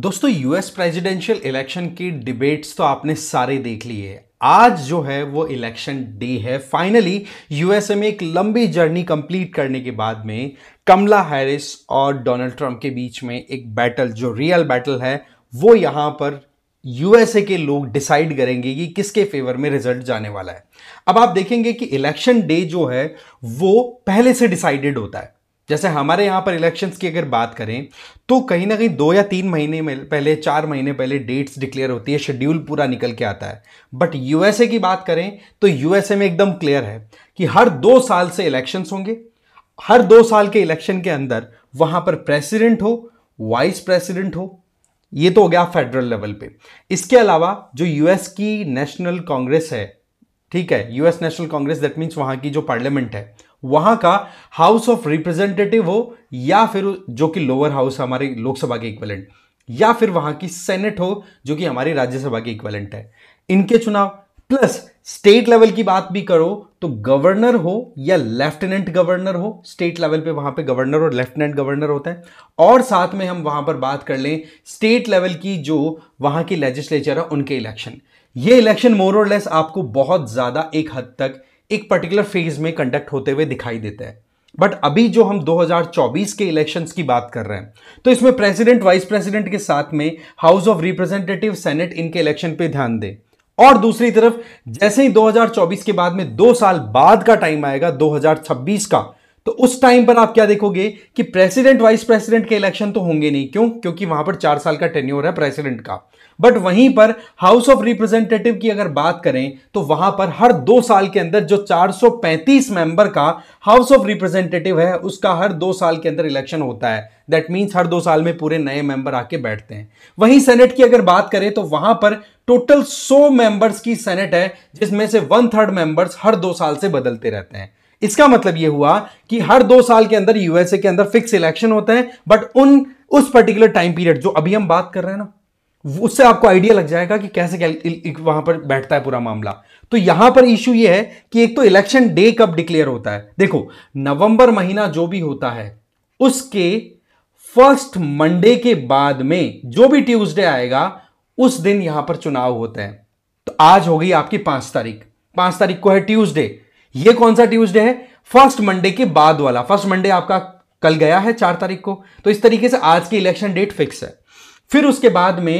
दोस्तों US presidential election की debates तो आपने सारे देख लिए आज जो है वो इलेक्शन डे है फाइनली यूएसए में एक लंबी जर्नी कंप्लीट करने के बाद में कमला हैरिस और डोनाल्ड ट्रंप के बीच में एक बैटल जो रियल बैटल है वो यहां पर यूएसए के लोग डिसाइड करेंगे कि किसके फेवर में रिजल्ट जाने वाला है अब आप देखेंगे कि इलेक्शन डे जो है वो पहले से डिसाइडेड होता है जैसे हमारे यहाँ पर इलेक्शंस की अगर बात करें तो कहीं ना कहीं दो या तीन महीने में पहले चार महीने पहले डेट्स डिक्लेयर होती है शेड्यूल पूरा निकल के आता है बट यूएसए की बात करें तो यूएसए में एकदम क्लियर है कि हर दो साल से इलेक्शंस होंगे हर दो साल के इलेक्शन के अंदर वहाँ पर प्रेसिडेंट हो वाइस प्रेसिडेंट हो ये तो हो गया फेडरल लेवल पे इसके अलावा जो यूएस की नेशनल कांग्रेस है ठीक है US national Congress that means वहाँ की जो पार्लियामेंट है वहां का हाउस ऑफ रिप्रेजेंटेटिव हो या फिर जो कि लोअर हाउस हमारे लोकसभा के इक्वलेंट या फिर वहां की सेनेट हो जो कि हमारी राज्यसभा के इक्वलेंट है इनके चुनाव प्लस स्टेट लेवल की बात भी करो तो गवर्नर हो या लेफ्टिनेंट गवर्नर हो स्टेट लेवल पे वहां पे गवर्नर और लेफ्टिनेंट गवर्नर होते हैं और साथ में हम वहां पर बात कर लें स्टेट लेवल की जो वहां की लेजिस्लेचर है उनके इलेक्शन ये इलेक्शन मोर और लेस आपको बहुत ज़्यादा एक हद तक एक पर्टिकुलर फेज में कंडक्ट होते हुए दिखाई देते हैं बट अभी जो हम 2024 के इलेक्शंस की बात कर रहे हैं तो इसमें प्रेसिडेंट वाइस प्रेसिडेंट के साथ में हाउस ऑफ रिप्रेजेंटेटिव सेनेट इनके इलेक्शन पे ध्यान दें और दूसरी तरफ जैसे ही 2024 के बाद में दो साल बाद का टाइम आएगा 2026 का तो उस टाइम पर आप क्या देखोगे कि प्रेसिडेंट वाइस प्रेसिडेंट के इलेक्शन तो होंगे नहीं क्यों क्योंकि वहां पर चार साल का टेन्योर है प्रेसिडेंट का बट वहीं पर हाउस ऑफ रिप्रेजेंटेटिव की अगर बात करें तो वहां पर हर दो साल के अंदर जो 435 मेंबर का हाउस ऑफ रिप्रेजेंटेटिव है उसका हर दो साल के अंदर इलेक्शन होता है दैट मीन्स हर दो साल में पूरे नए मेंबर आके बैठते हैं वहीं सेनेट की अगर बात करें तो वहां पर टोटल 100 मेंबर्स की सेनेट है जिसमें से वन थर्ड मेंबर्स हर दो साल से बदलते रहते हैं इसका मतलब यह हुआ कि हर दो साल के अंदर यूएसए के अंदर फिक्स इलेक्शन होते हैं बट उन उस पर्टिकुलर टाइम पीरियड जो अभी हम बात कर रहे हैं ना उससे आपको आइडिया लग जाएगा कि कैसे क्या वहां पर बैठता है पूरा मामला तो यहां पर इश्यू यह है कि एक तो इलेक्शन डे कब डिक्लेयर होता है देखो नवंबर महीना जो भी होता है उसके फर्स्ट मंडे के बाद में जो भी ट्यूसडे आएगा उस दिन यहां पर चुनाव होते हैं तो आज हो गई आपकी पांच तारीख पांच तारीख को है ट्यूसडे ये कौन सा ट्यूसडे है फर्स्ट मंडे के बाद वाला फर्स्ट मंडे आपका कल गया है चार तारीख को तो इस तरीके से आज की इलेक्शन डेट फिक्स है फिर उसके बाद में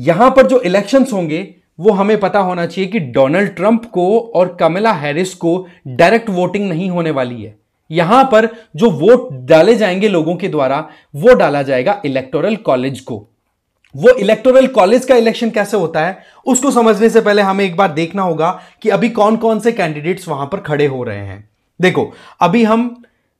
यहां पर जो इलेक्शंस होंगे वो हमें पता होना चाहिए कि डोनाल्ड ट्रंप को और कमला हैरिस को डायरेक्ट वोटिंग नहीं होने वाली है यहां पर जो वोट डाले जाएंगे लोगों के द्वारा वो डाला जाएगा इलेक्टोरल कॉलेज को वो इलेक्टोरल कॉलेज का इलेक्शन कैसे होता है उसको समझने से पहले हमें एक बार देखना होगा कि अभी कौन कौन से कैंडिडेट्स वहां पर खड़े हो रहे हैं देखो अभी हम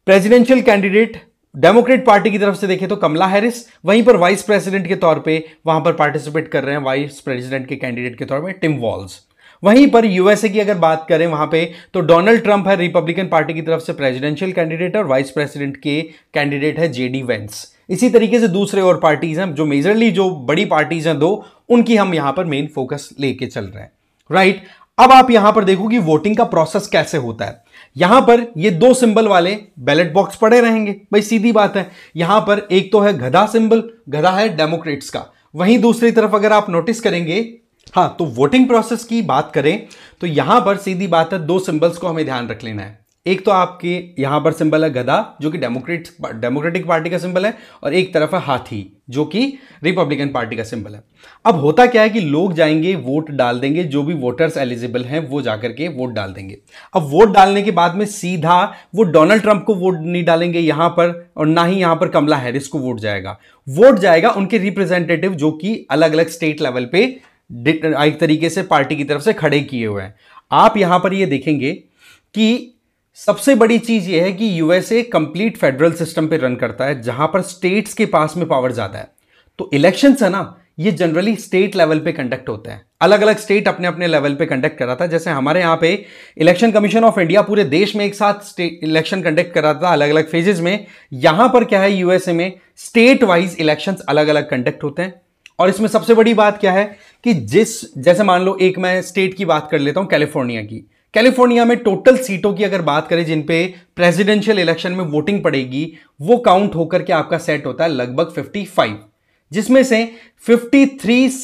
प्रेसिडेंशियल कैंडिडेट डेमोक्रेट पार्टी की तरफ से देखें तो कमला हैरिस वहीं पर वाइस प्रेसिडेंट के तौर पे वहां पर पार्टिसिपेट कर रहे हैं वाइस प्रेसिडेंट के कैंडिडेट के तौर पे टिम वॉल्स वहीं पर यूएसए की अगर बात करें वहां पे तो डोनाल्ड ट्रंप है रिपब्लिकन पार्टी की तरफ से प्रेसिडेंशियल कैंडिडेट और वाइस प्रेसिडेंट के कैंडिडेट है जेडी वेंस इसी तरीके से दूसरे और पार्टीज हैं जो मेजरली जो बड़ी पार्टीज हैं दो उनकी हम यहां पर मेन फोकस लेके चल रहे हैं राइट right? अब आप यहां पर देखो कि वोटिंग का प्रोसेस कैसे होता है यहां पर ये दो सिंबल वाले बैलेट बॉक्स पड़े रहेंगे भाई सीधी बात है यहां पर एक तो है गधा सिंबल गधा है डेमोक्रेट्स का वहीं दूसरी तरफ अगर आप नोटिस करेंगे हाँ तो वोटिंग प्रोसेस की बात करें तो यहां पर सीधी बात है दो सिंबल्स को हमें ध्यान रख लेना है एक तो आपके यहां पर सिंबल है गधा जो कि डेमोक्रेट डेमोक्रेटिक पार्टी का सिंबल है और एक तरफ है हाथी जो कि रिपब्लिकन पार्टी का सिंबल है अब होता क्या है कि लोग जाएंगे वोट डाल देंगे जो भी वोटर्स एलिजिबल हैं वो जाकर के वोट डाल देंगे अब वोट डालने के बाद में सीधा वो डोनाल्ड ट्रंप को वोट नहीं डालेंगे यहां पर और ना ही यहां पर कमला हैरिस को वोट जाएगा वोट जाएगा उनके रिप्रेजेंटेटिव जो कि अलग अलग स्टेट लेवल पे एक तरीके से पार्टी की तरफ से खड़े किए हुए हैं आप यहां पर यह देखेंगे कि सबसे बड़ी चीज यह है कि यूएसए कंप्लीट फेडरल सिस्टम पे रन करता है जहां पर स्टेट्स के पास में पावर ज्यादा है तो इलेक्शन है ना ये जनरली स्टेट लेवल पे कंडक्ट होते हैं अलग अलग स्टेट अपने अपने लेवल पे कंडक्ट कराता है जैसे हमारे यहाँ पे इलेक्शन कमीशन ऑफ इंडिया पूरे देश में एक साथ इलेक्शन कंडक्ट कराता था अलग अलग फेजेस में यहां पर क्या है यूएसए में स्टेट वाइज इलेक्शन अलग अलग कंडक्ट होते हैं और इसमें सबसे बड़ी बात क्या है कि जिस जैसे मान लो एक मैं स्टेट की बात कर लेता हूं कैलिफोर्निया की कैलिफोर्निया में टोटल सीटों की अगर बात करें जिन पे प्रेसिडेंशियल इलेक्शन में वोटिंग पड़ेगी वो काउंट होकर के आपका सेट होता है लगभग 55 जिसमें से 53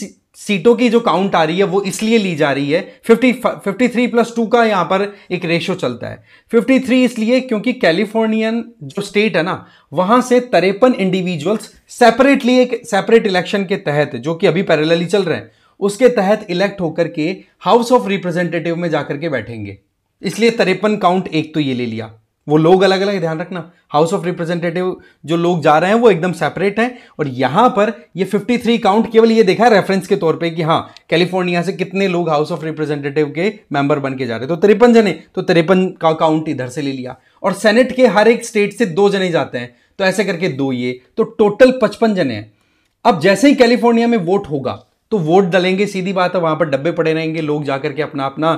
सीटों की जो काउंट आ रही है वो इसलिए ली जा रही है 50 53 प्लस टू का यहाँ पर एक रेशो चलता है 53 इसलिए क्योंकि कैलिफोर्नियन जो स्टेट है ना वहां से तरेपन इंडिविजुअल्स सेपरेटली एक सेपरेट इलेक्शन के तहत जो कि अभी पैरेलली चल रहे हैं उसके तहत इलेक्ट होकर के हाउस ऑफ रिप्रेजेंटेटिव में जाकर के बैठेंगे इसलिए तिरपन काउंट एक तो ये ले लिया वो लोग अलग अलग ध्यान रखना हाउस ऑफ रिप्रेजेंटेटिव जो लोग जा रहे हैं वो एकदम सेपरेट हैं और यहां पर ये 53 काउंट केवल ये देखा है रेफरेंस के तौर पे कि हाँ कैलिफोर्निया से कितने लोग हाउस ऑफ रिप्रेजेंटेटिव के मेंबर बन के जा रहे तो तिरपन जने तो तिरपन का काउंट इधर से ले लिया और सेनेट के हर एक स्टेट से दो जने जाते हैं तो ऐसे करके दो ये तो टोटल पचपन जने हैं अब जैसे ही कैलिफोर्निया में वोट होगा तो वोट डलेंगे सीधी बात है वहां पर डब्बे पड़े रहेंगे लोग जाकर के अपना अपना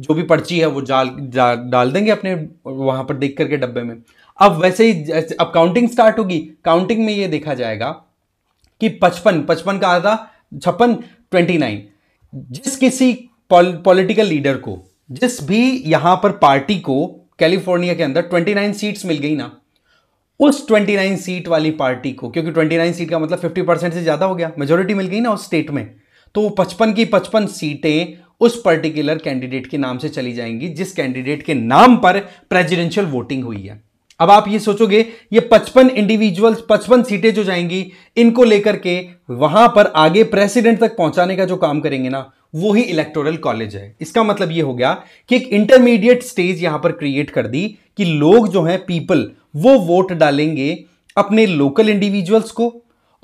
जो भी पर्ची है वो जाल जा, डाल देंगे अपने वहां पर देख करके डब्बे में अब वैसे ही अब काउंटिंग स्टार्ट होगी काउंटिंग में ये देखा जाएगा कि पचपन पचपन का आधा छप्पन ट्वेंटी नाइन जिस किसी पॉलिटिकल लीडर को जिस भी यहां पर पार्टी को कैलिफोर्निया के अंदर ट्वेंटी नाइन सीट्स मिल गई ना उस 29 सीट वाली पार्टी को क्योंकि 29 सीट का मतलब 50 परसेंट से ज़्यादा हो गया मेजोरिटी मिल गई ना उस स्टेट में तो पचपन की पचपन सीटें उस पर्टिकुलर कैंडिडेट के नाम से चली जाएंगी जिस कैंडिडेट के नाम पर प्रेजिडेंशियल वोटिंग हुई है अब आप ये सोचोगे ये पचपन इंडिविजुअल पचपन सीटें जो जाएंगी इनको लेकर के वहां पर आगे प्रेसिडेंट तक पहुंचाने का जो काम करेंगे ना वो ही इलेक्टोरल कॉलेज है इसका मतलब ये हो गया कि एक इंटरमीडिएट स्टेज यहां पर क्रिएट कर दी कि लोग जो हैं पीपल वो वोट डालेंगे अपने लोकल इंडिविजुअल्स को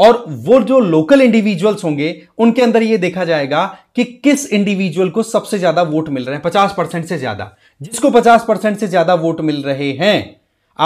और वो जो लोकल इंडिविजुअल्स होंगे उनके अंदर ये देखा जाएगा कि किस इंडिविजुअल को सबसे ज्यादा वोट मिल रहे हैं पचास परसेंट से ज्यादा जिसको पचास परसेंट से ज्यादा वोट मिल रहे हैं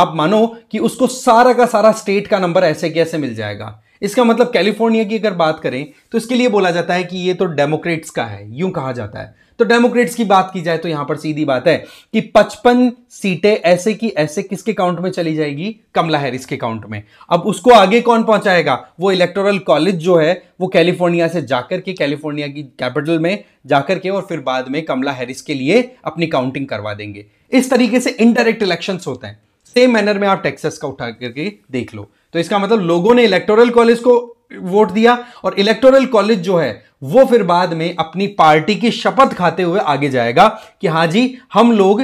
आप मानो कि उसको सारा का सारा स्टेट का नंबर ऐसे कैसे मिल जाएगा इसका मतलब कैलिफोर्निया की अगर बात करें तो इसके लिए बोला जाता है कि ये तो डेमोक्रेट्स का है यूं कहा जाता है तो डेमोक्रेट्स की बात की जाए तो यहां पर सीधी बात है कि 55 सीटें ऐसे की ऐसे किसके काउंट में चली जाएगी कमला हैरिस के काउंट में अब उसको आगे कौन पहुंचाएगा वो इलेक्टोरल कॉलेज जो है वो कैलिफोर्निया से जाकर के कैलिफोर्निया की कैपिटल में जाकर के और फिर बाद में कमला हैरिस के लिए अपनी काउंटिंग करवा देंगे इस तरीके से इनडायरेक्ट इलेक्शन होते हैं सेम मैनर में आप टेक्सस का उठा करके देख लो तो इसका मतलब लोगों ने इलेक्टोरल कॉलेज को वोट दिया और इलेक्टोरल कॉलेज जो है वो फिर बाद में अपनी पार्टी की शपथ खाते हुए आगे जाएगा कि हाँ जी हम लोग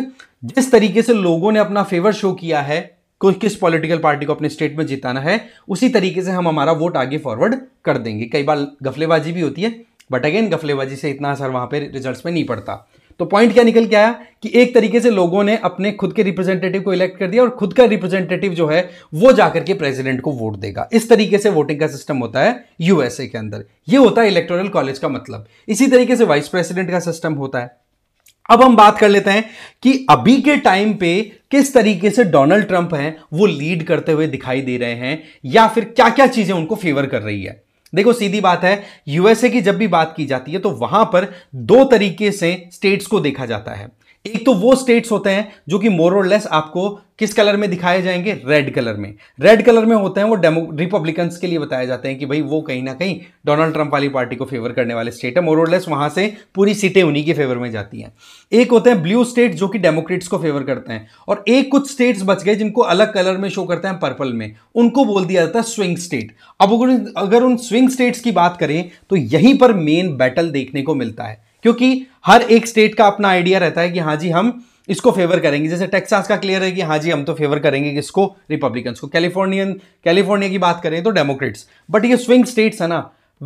जिस तरीके से लोगों ने अपना फेवर शो किया है कोई किस पॉलिटिकल पार्टी को अपने स्टेट में जिताना है उसी तरीके से हम हमारा वोट आगे फॉरवर्ड कर देंगे कई बार गफलेबाजी भी होती है बट अगेन गफलेबाजी से इतना असर वहां पर रिजल्ट में नहीं पड़ता तो पॉइंट क्या निकल के आया कि एक तरीके से लोगों ने अपने खुद के रिप्रेजेंटेटिव को इलेक्ट कर दिया और खुद का रिप्रेजेंटेटिव जो है वो जाकर के प्रेसिडेंट को वोट देगा इस तरीके से वोटिंग का सिस्टम होता है यूएसए के अंदर ये होता है इलेक्टोरल कॉलेज का मतलब इसी तरीके से वाइस प्रेसिडेंट का सिस्टम होता है अब हम बात कर लेते हैं कि अभी के टाइम पे किस तरीके से डोनाल्ड ट्रंप हैं वो लीड करते हुए दिखाई दे रहे हैं या फिर क्या क्या चीजें उनको फेवर कर रही है देखो सीधी बात है यूएसए की जब भी बात की जाती है तो वहां पर दो तरीके से स्टेट्स को देखा जाता है एक तो वो स्टेट्स होते हैं जो कि मोर और लेस आपको किस कलर में दिखाए जाएंगे रेड कलर में रेड कलर में होते हैं वो डेमो रिपब्लिकन्स के लिए बताए जाते हैं कि भाई वो कहीं ना कहीं डोनाल्ड ट्रंप वाली पार्टी को फेवर करने वाले स्टेट है मोर और लेस वहां से पूरी सीटें उन्हीं के फेवर में जाती हैं एक होते हैं ब्लू स्टेट जो कि डेमोक्रेट्स को फेवर करते हैं और एक कुछ स्टेट्स बच गए जिनको अलग कलर में शो करते हैं पर्पल में उनको बोल दिया जाता है स्विंग स्टेट अब अगर उन स्विंग स्टेट्स की बात करें तो यहीं पर मेन बैटल देखने को मिलता है क्योंकि हर एक स्टेट का अपना आइडिया रहता है कि हाँ जी हम इसको फेवर करेंगे जैसे टेक्सास का क्लियर है कि हाँ जी हम तो फेवर करेंगे किसको रिपब्लिकन्स को कैलिफोर्नियन कैलिफोर्निया की बात करें तो डेमोक्रेट्स बट ये स्विंग स्टेट्स है ना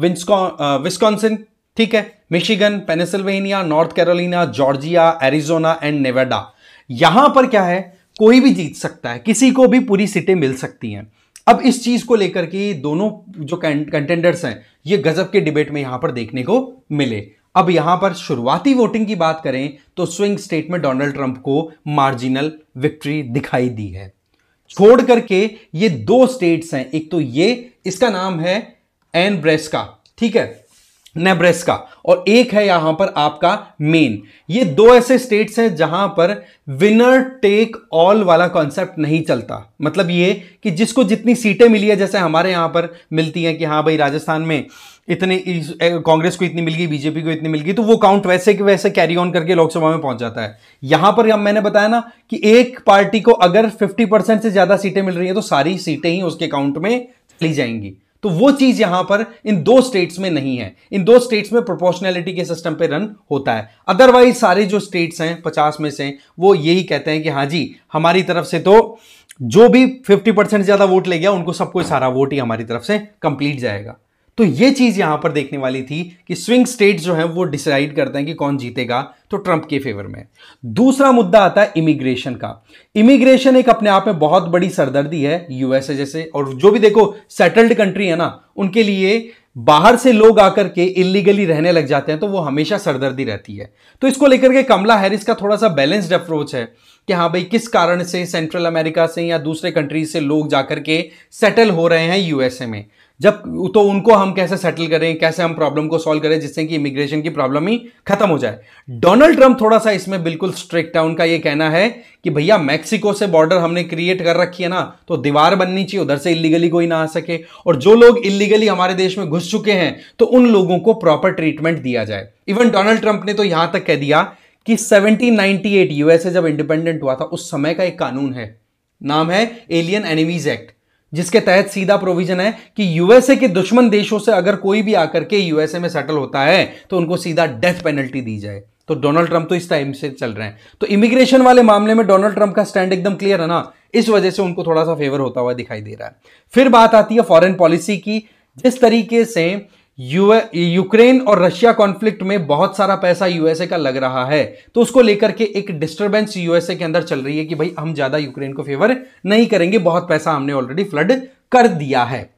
विस्कॉन्सिन uh, ठीक है Michigan Pennsylvania North Carolina Georgia Arizona and Nevada यहां पर क्या है कोई भी जीत सकता है किसी को भी पूरी सीटें मिल सकती हैं अब इस चीज को लेकर के दोनों जो कंटेंडर्स हैं ये गजब के डिबेट में यहां पर देखने को मिले अब यहां पर शुरुआती वोटिंग की बात करें तो स्विंग स्टेट में डोनाल्ड ट्रंप को मार्जिनल विक्ट्री दिखाई दी है छोड़ करके ये दो स्टेट्स हैं एक तो ये इसका नाम है एन ब्रेस्का ठीक है नेब्रेस्का और एक है यहां पर आपका मेन ये दो ऐसे स्टेट्स हैं जहां पर विनर टेक ऑल वाला कॉन्सेप्ट नहीं चलता मतलब ये कि जिसको जितनी सीटें मिली है जैसे हमारे यहां पर मिलती हैं कि हाँ भाई राजस्थान में इतने कांग्रेस को इतनी मिल गई बीजेपी को इतनी मिल गई तो वो काउंट वैसे कि वैसे कैरी ऑन करके लोकसभा में पहुंच जाता है यहां पर हम मैंने बताया ना कि एक पार्टी को अगर 50 परसेंट से ज्यादा सीटें मिल रही है तो सारी सीटें ही उसके काउंट में चली जाएंगी तो वो चीज यहां पर इन दो स्टेट्स में नहीं है इन दो स्टेट्स में प्रोपोर्शनैलिटी के सिस्टम पे रन होता है अदरवाइज सारे जो स्टेट्स हैं पचास में से वो यही कहते हैं कि हाँ जी हमारी तरफ से तो जो भी फिफ्टी परसेंट ज्यादा वोट ले गया उनको सबको सारा वोट ही हमारी तरफ से कंप्लीट जाएगा तो ये चीज यहां पर देखने वाली थी कि स्विंग स्टेट जो है वो डिसाइड करते हैं कि कौन जीतेगा तो ट्रंप के फेवर में दूसरा मुद्दा आता है इमिग्रेशन का इमिग्रेशन एक अपने आप में बहुत बड़ी सरदर्दी है यूएसए जैसे और जो भी देखो सेटल्ड कंट्री है ना उनके लिए बाहर से लोग आकर के इलीगली रहने लग जाते हैं तो वो हमेशा सरदर्दी रहती है तो इसको लेकर के कमला हैरिस का थोड़ा सा बैलेंस्ड अप्रोच है कि हाँ भाई किस कारण से सेंट्रल अमेरिका से या दूसरे कंट्रीज से लोग जाकर के सेटल हो रहे हैं यूएसए में जब तो उनको हम कैसे सेटल करें कैसे हम प्रॉब्लम को सॉल्व करें जिससे कि इमिग्रेशन की प्रॉब्लम ही खत्म हो जाए डोनाल्ड ट्रंप थोड़ा सा इसमें बिल्कुल स्ट्रिक्ट है उनका ये कहना है कि भैया मैक्सिको से बॉर्डर हमने क्रिएट कर रखी है ना तो दीवार बननी चाहिए उधर से इलीगली कोई ना आ सके और जो लोग इलीगली हमारे देश में घुस चुके हैं तो उन लोगों को प्रॉपर ट्रीटमेंट दिया जाए इवन डोनाल्ड ट्रंप ने तो यहां तक कह दिया कि 1798 यूएसए जब इंडिपेंडेंट हुआ था उस समय का एक कानून है नाम है एलियन एनिमीज एक्ट जिसके तहत सीधा प्रोविजन है कि यूएसए के दुश्मन देशों से अगर कोई भी आकर के यूएसए में सेटल होता है तो उनको सीधा डेथ पेनल्टी दी जाए तो डोनाल्ड ट्रंप तो इस टाइम से चल रहे हैं तो इमिग्रेशन वाले मामले में डोनाल्ड ट्रंप का स्टैंड एकदम क्लियर है ना इस वजह से उनको थोड़ा सा फेवर होता हुआ दिखाई दे रहा है फिर बात आती है फॉरेन पॉलिसी की जिस तरीके से यूक्रेन और रशिया कॉन्फ्लिक्ट में बहुत सारा पैसा यूएसए का लग रहा है तो उसको लेकर के एक डिस्टरबेंस यूएसए के अंदर चल रही है कि भाई हम ज्यादा यूक्रेन को फेवर नहीं करेंगे बहुत पैसा हमने ऑलरेडी फ्लड कर दिया है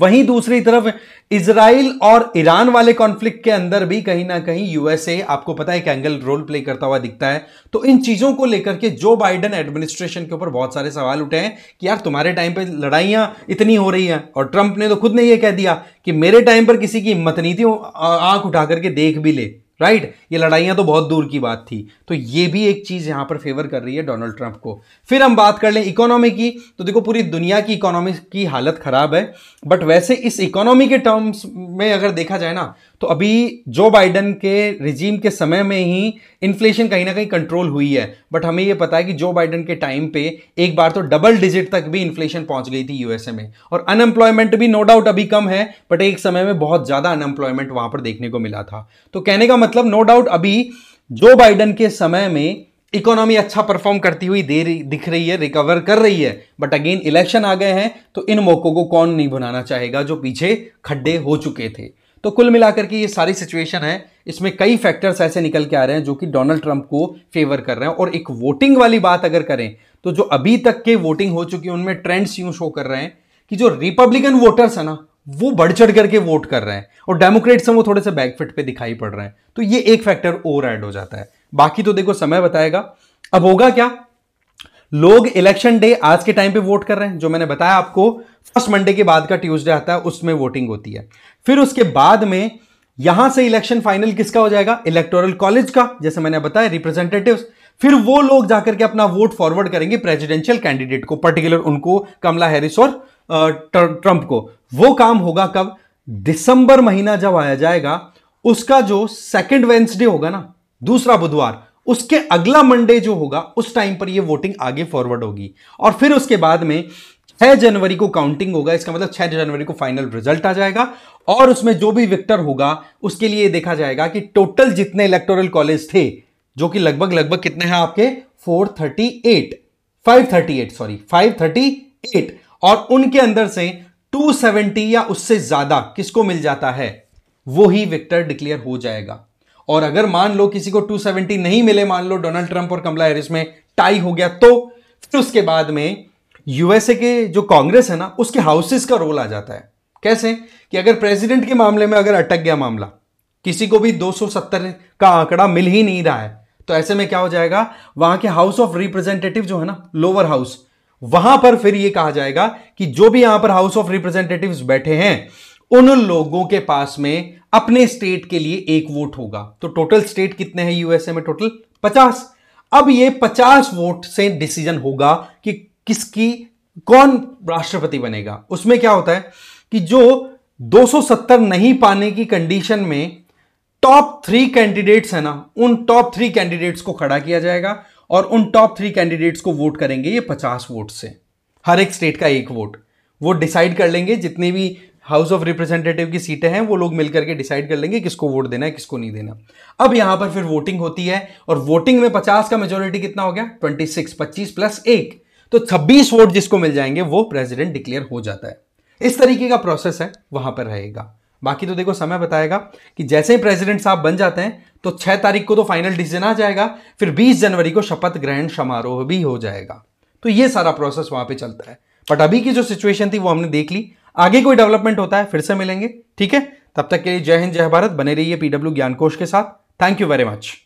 वहीं दूसरी तरफ इसराइल और ईरान वाले कॉन्फ्लिक्ट के अंदर भी कहीं ना कहीं यूएसए आपको पता है एक एंगल रोल प्ले करता हुआ दिखता है तो इन चीजों को लेकर के जो बाइडन एडमिनिस्ट्रेशन के ऊपर बहुत सारे सवाल उठे हैं कि यार तुम्हारे टाइम पे लड़ाइयां इतनी हो रही हैं और ट्रंप ने तो खुद ने यह कह दिया कि मेरे टाइम पर किसी की हिम्मत नहीं थी आंख उठा करके देख भी ले राइट right? ये लड़ाइयां तो बहुत दूर की बात थी तो ये भी एक चीज़ यहां पर फेवर कर रही है डोनाल्ड ट्रंप को फिर हम बात कर लें इकोनॉमी की तो देखो पूरी दुनिया की इकोनॉमी की हालत ख़राब है बट वैसे इस इकोनॉमी के टर्म्स में अगर देखा जाए ना तो अभी जो बाइडन के रिजीम के समय में ही इन्फ्लेशन कहीं ना कहीं कंट्रोल हुई है बट हमें यह पता है कि जो बाइडन के टाइम पे एक बार तो डबल डिजिट तक भी इन्फ्लेशन पहुंच गई थी यूएसए में और अनएम्प्लॉयमेंट भी नो डाउट अभी कम है बट एक समय में बहुत ज़्यादा अनएम्प्लॉयमेंट वहां पर देखने को मिला था तो कहने का मतलब नो डाउट अभी जो बाइडन के समय में इकोनॉमी अच्छा परफॉर्म करती हुई दे रही दिख रही है रिकवर कर रही है बट अगेन इलेक्शन आ गए हैं तो इन मौक़ों को कौन नहीं बनाना चाहेगा जो पीछे खड्डे हो चुके थे तो कुल मिलाकर के ये सारी सिचुएशन है इसमें कई फैक्टर्स ऐसे निकल के आ रहे हैं जो कि डोनाल्ड ट्रंप को फेवर कर रहे हैं और एक वोटिंग वाली बात अगर करें तो जो अभी तक के वोटिंग हो चुकी है उनमें ट्रेंड्स यूं शो कर रहे हैं कि जो रिपब्लिकन वोटर्स है ना वो बढ़ चढ़ करके वोट कर रहे हैं और डेमोक्रेट्स हैं वो थोड़े से बैकफिट पे दिखाई पड़ रहे हैं तो ये एक फैक्टर ओवर हो जाता है बाकी तो देखो समय बताएगा अब होगा क्या लोग इलेक्शन डे आज के टाइम पे वोट कर रहे हैं जो मैंने बताया आपको फर्स्ट मंडे के बाद का ट्यूसडे आता है उसमें वोटिंग होती है फिर उसके बाद में यहां से इलेक्शन फाइनल किसका हो जाएगा इलेक्टोरल कॉलेज का जैसे मैंने बताया रिप्रेजेंटेटिव फिर वो लोग जाकर के अपना वोट फॉरवर्ड करेंगे प्रेसिडेंशियल कैंडिडेट को पर्टिकुलर उनको कमला हैरिस और ट्रंप को वो काम होगा कब दिसंबर महीना जब आया जाएगा उसका जो सेकेंड वेंसडे होगा ना दूसरा बुधवार उसके अगला मंडे जो होगा उस टाइम पर ये वोटिंग आगे फॉरवर्ड होगी और फिर उसके बाद में छह जनवरी को काउंटिंग होगा इसका मतलब छह जनवरी को फाइनल रिजल्ट आ जाएगा और उसमें जो भी विक्टर होगा उसके लिए देखा जाएगा कि टोटल जितने इलेक्टोरल कॉलेज थे जो कि लगभग लगभग कितने हैं आपके 438 538 सॉरी 538 और उनके अंदर से 270 या उससे ज्यादा किसको मिल जाता है वो ही विक्टर डिक्लेयर हो जाएगा और अगर मान लो किसी को 270 नहीं मिले मान लो डोनाल्ड ट्रंप और कमला हैरिस में टाई हो गया तो फिर उसके बाद में यूएसए के जो कांग्रेस है ना उसके हाउसेस का रोल आ जाता है कैसे कि अगर प्रेसिडेंट के मामले में अगर अटक गया मामला किसी को भी 270 का आंकड़ा मिल ही नहीं रहा है तो ऐसे में क्या हो जाएगा वहां के हाउस ऑफ रिप्रेजेंटेटिव जो है ना लोअर हाउस वहां पर फिर यह कहा जाएगा कि जो भी यहां पर हाउस ऑफ रिप्रेजेंटेटिव बैठे हैं उन लोगों के पास में अपने स्टेट के लिए एक वोट होगा तो टोटल स्टेट कितने हैं यूएसए में टोटल पचास अब ये पचास वोट से डिसीजन होगा कि किसकी कौन राष्ट्रपति बनेगा उसमें क्या होता है कि जो 270 नहीं पाने की कंडीशन में टॉप थ्री कैंडिडेट्स है ना उन टॉप थ्री कैंडिडेट्स को खड़ा किया जाएगा और उन टॉप थ्री कैंडिडेट्स को वोट करेंगे ये पचास वोट से हर एक स्टेट का एक वोट वो डिसाइड कर लेंगे जितने भी हाउस ऑफ रिप्रेजेंटेटिव की सीटें हैं वो लोग मिलकर के डिसाइड कर लेंगे किसको वोट देना है किसको नहीं देना अब यहां पर फिर वोटिंग होती है और वोटिंग में 50 का मेजोरिटी कितना हो गया 26 25 प्लस एक तो 26 वोट जिसको मिल जाएंगे वो प्रेसिडेंट डिक्लेयर हो जाता है इस तरीके का प्रोसेस है वहां पर रहेगा बाकी तो देखो समय बताएगा कि जैसे ही प्रेसिडेंट साहब बन जाते हैं तो छह तारीख को तो फाइनल डिसीजन आ जाएगा फिर बीस जनवरी को शपथ ग्रहण समारोह भी हो जाएगा तो ये सारा प्रोसेस वहां पर चलता है बट अभी की जो सिचुएशन थी वो हमने देख ली आगे कोई डेवलपमेंट होता है फिर से मिलेंगे ठीक है तब तक के लिए जय हिंद जय भारत बने रहिए पीडब्ल्यू ज्ञानकोश के साथ थैंक यू वेरी मच